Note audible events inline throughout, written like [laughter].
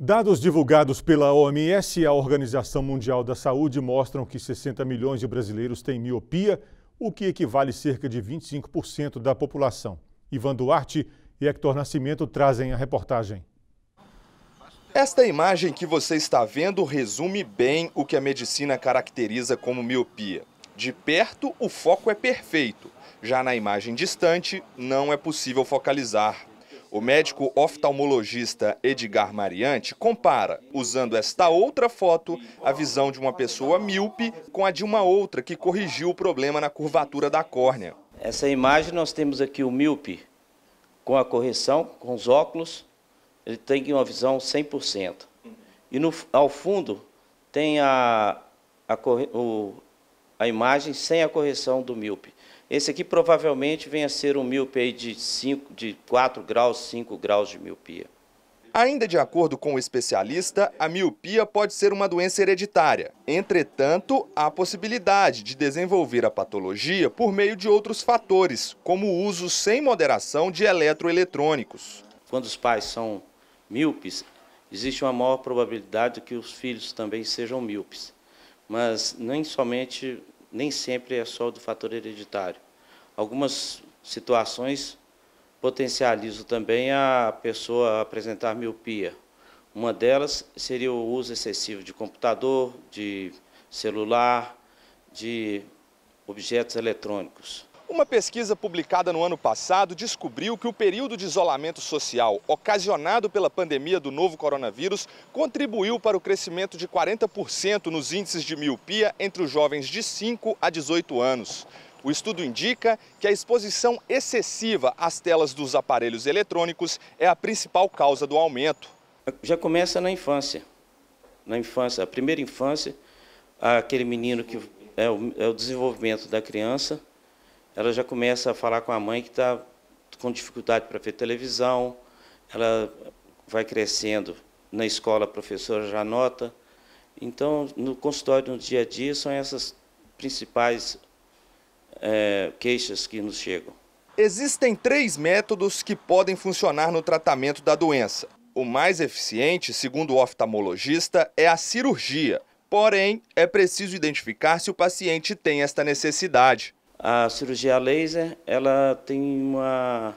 Dados divulgados pela OMS, a Organização Mundial da Saúde, mostram que 60 milhões de brasileiros têm miopia, o que equivale a cerca de 25% da população. Ivan Duarte e Hector Nascimento trazem a reportagem. Esta imagem que você está vendo resume bem o que a medicina caracteriza como miopia. De perto, o foco é perfeito. Já na imagem distante, não é possível focalizar. O médico oftalmologista Edgar Mariante compara, usando esta outra foto, a visão de uma pessoa míope com a de uma outra que corrigiu o problema na curvatura da córnea. Essa imagem nós temos aqui o míope com a correção, com os óculos, ele tem uma visão 100%. E no, ao fundo tem a, a, o, a imagem sem a correção do míope. Esse aqui provavelmente vem a ser um míope de, 5, de 4 graus, 5 graus de miopia. Ainda de acordo com o especialista, a miopia pode ser uma doença hereditária. Entretanto, há a possibilidade de desenvolver a patologia por meio de outros fatores, como o uso sem moderação de eletroeletrônicos. Quando os pais são míopes, existe uma maior probabilidade de que os filhos também sejam míopes. Mas nem somente nem sempre é só do fator hereditário. Algumas situações potencializam também a pessoa apresentar miopia. Uma delas seria o uso excessivo de computador, de celular, de objetos eletrônicos. Uma pesquisa publicada no ano passado descobriu que o período de isolamento social ocasionado pela pandemia do novo coronavírus contribuiu para o crescimento de 40% nos índices de miopia entre os jovens de 5 a 18 anos. O estudo indica que a exposição excessiva às telas dos aparelhos eletrônicos é a principal causa do aumento. Já começa na infância. Na infância, a primeira infância, aquele menino que é o, é o desenvolvimento da criança, ela já começa a falar com a mãe que está com dificuldade para ver televisão, ela vai crescendo na escola, a professora já nota. Então, no consultório, no dia a dia, são essas principais é, queixas que nos chegam. Existem três métodos que podem funcionar no tratamento da doença. O mais eficiente, segundo o oftalmologista, é a cirurgia. Porém, é preciso identificar se o paciente tem esta necessidade. A cirurgia laser, ela tem uma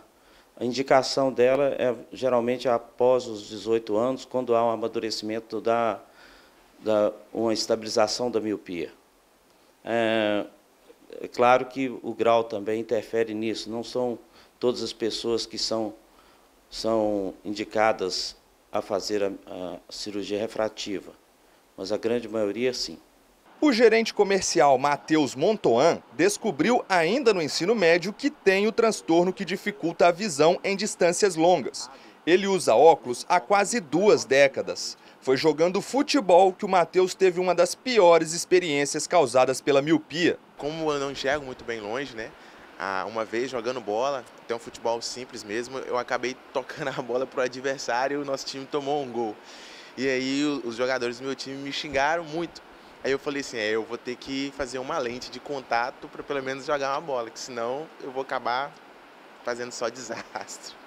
a indicação dela é geralmente após os 18 anos, quando há um amadurecimento da, da uma estabilização da miopia. É, é, claro que o grau também interfere nisso. Não são todas as pessoas que são são indicadas a fazer a, a cirurgia refrativa, mas a grande maioria sim. O gerente comercial Matheus Montoan descobriu ainda no ensino médio que tem o transtorno que dificulta a visão em distâncias longas. Ele usa óculos há quase duas décadas. Foi jogando futebol que o Matheus teve uma das piores experiências causadas pela miopia. Como eu não enxergo muito bem longe, né? Ah, uma vez jogando bola, até um futebol simples mesmo, eu acabei [laughs] tocando a bola para o adversário e o nosso time tomou um gol. E aí os jogadores do meu time me xingaram muito Aí eu falei assim, é, eu vou ter que fazer uma lente de contato para pelo menos jogar uma bola, que senão eu vou acabar fazendo só [laughs] desastre.